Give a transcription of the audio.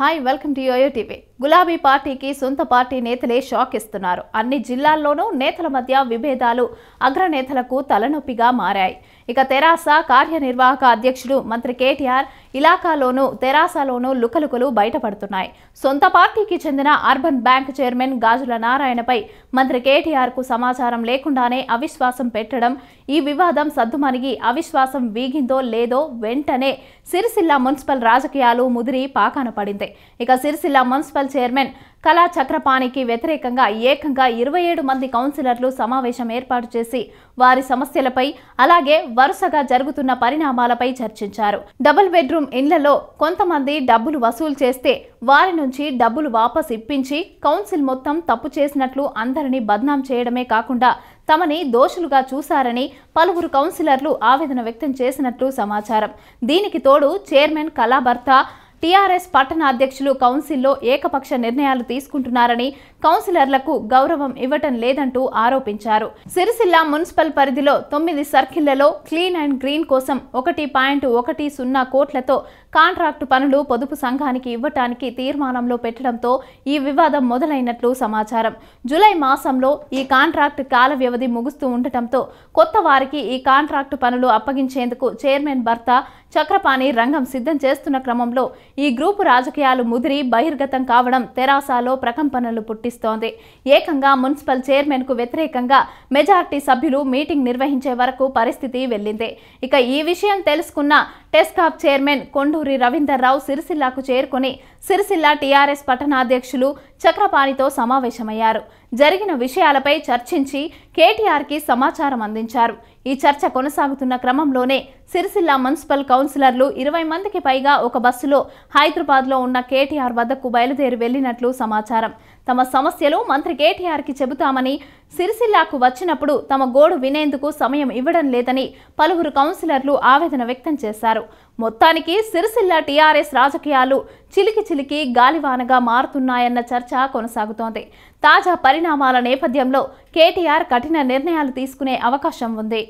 Hi, welcome to YoYo TV. గులాబీ పార్టీకి సొంత పార్టీ నేతలే షాక్ ఇస్తున్నారు అన్ని జిల్లాల్లోనూ నేతల మధ్య విభేదాలు అగ్రనేతలకు తలనొప్పిగా మారాయి ఇక తెరాస కార్యనిర్వాహక అధ్యక్షుడు మంత్రి కేటీఆర్ ఇలాకాలోనూ తెరాసలోనూ లుకలుకలు బయటపడుతున్నాయి సొంత పార్టీకి చెందిన అర్బన్ బ్యాంక్ చైర్మన్ గాజుల నారాయణపై మంత్రి కేటీఆర్కు సమాచారం లేకుండానే అవిశ్వాసం పెట్టడం ఈ వివాదం సద్దుమణిగి అవిశ్వాసం వీగిందో లేదో వెంటనే సిరిసిల్ల మున్సిపల్ రాజకీయాలు ముదిరి పాకాన పడింది ఇక సిరిసిల్ల మున్సిపల్ చైర్మన్ కళా చక్రపాణికి వ్యతిరేకంగా ఏకంగా ఇరవై ఏడు మంది కౌన్సిలర్లు సమావేశం ఏర్పాటు చేసి వారి సమస్యలపై అలాగే వరుసగా జరుగుతున్న పరిణామాలపై చర్చించారు డబుల్ బెడ్రూమ్ ఇండ్లలో కొంతమంది డబ్బులు వసూలు చేస్తే వారి నుంచి డబ్బులు వాపస్ ఇప్పించి కౌన్సిల్ మొత్తం తప్పు చేసినట్లు అందరినీ బద్నాం చేయడమే కాకుండా తమని దోషులుగా చూశారని పలువురు కౌన్సిలర్లు ఆవేదన వ్యక్తం చేసినట్లు సమాచారం దీనికి తోడు చైర్మన్ కళాభర్త టీఆర్ఎస్ పట్టణ అధ్యక్షులు కౌన్సిల్లో ఏకపక్ష నిర్ణయాలు తీసుకుంటున్నారని కౌన్సిలర్లకు గౌరవం ఇవ్వటం లేదంటూ ఆరోపించారు సిరిసిల్ల మున్సిపల్ పరిధిలో తొమ్మిది సర్కిళ్లలో క్లీన్ అండ్ గ్రీన్ కోసం ఒకటి పాయింట్ ఒకటి సున్నా కోట్లతో కాంట్రాక్టు పనులు పొదుపు సంఘానికి ఇవ్వటానికి తీర్మానంలో పెట్టడంతో ఈ వివాదం మొదలైనట్లు సమాచారం జులై మాసంలో ఈ కాంట్రాక్ట్ కాల వ్యవధి ముగుస్తూ ఉండటంతో కొత్త వారికి ఈ కాంట్రాక్టు పనులు అప్పగించేందుకు చైర్మన్ భర్త చక్రపాణి రంగం సిద్ధం చేస్తున్న క్రమంలో ఈ గ్రూపు రాజకీయాలు ముదిరి బహిర్గతం కావడం తెరాసాలో ప్రకంపనలు పుట్టిస్తోంది ఏకంగా మున్సిపల్ చైర్మన్కు వ్యతిరేకంగా మెజార్టీ సభ్యులు మీటింగ్ నిర్వహించే వరకు పరిస్థితి వెళ్లింది ఇక ఈ విషయం తెలుసుకున్న టెస్కాప్ చైర్మన్ కొండూరి రవీందర్రావు సిరిసిల్లాకు చేరుకుని సిరిసిల్ల టీఆర్ఎస్ పట్టణాధ్యక్షులు చక్రపాణితో సమావేశమయ్యారు జరిగిన విషయాలపై చర్చించి కేటీఆర్కి సమాచారం అందించారు ఈ చర్చ కొనసాగుతున్న క్రమంలోనే సిరిసిల్ల మున్సిపల్ కౌన్సిలర్లు ఇరవై మందికి పైగా ఒక బస్సులో హైదరాబాద్లో ఉన్న కేటీఆర్ వద్దకు బయలుదేరి వెళ్లినట్లు సమాచారం తమ సమస్యలు మంత్రి కేటీఆర్కి చెబుతామని సిరిసిల్లాకు వచ్చినప్పుడు తమ గోడు వినేందుకు సమయం ఇవ్వడం లేదని పలువురు కౌన్సిలర్లు ఆవేదన వ్యక్తం చేశారు మొత్తానికి సిరిసిల్ల టీఆర్ఎస్ రాజకీయాలు చిలికి చిలికి గాలివానగా మారుతున్నాయన్న చర్చ కొనసాగుతోంది తాజా పరిణామాల నేపథ్యంలో కేటీఆర్ కఠిన నిర్ణయాలు తీసుకునే అవకాశం ఉంది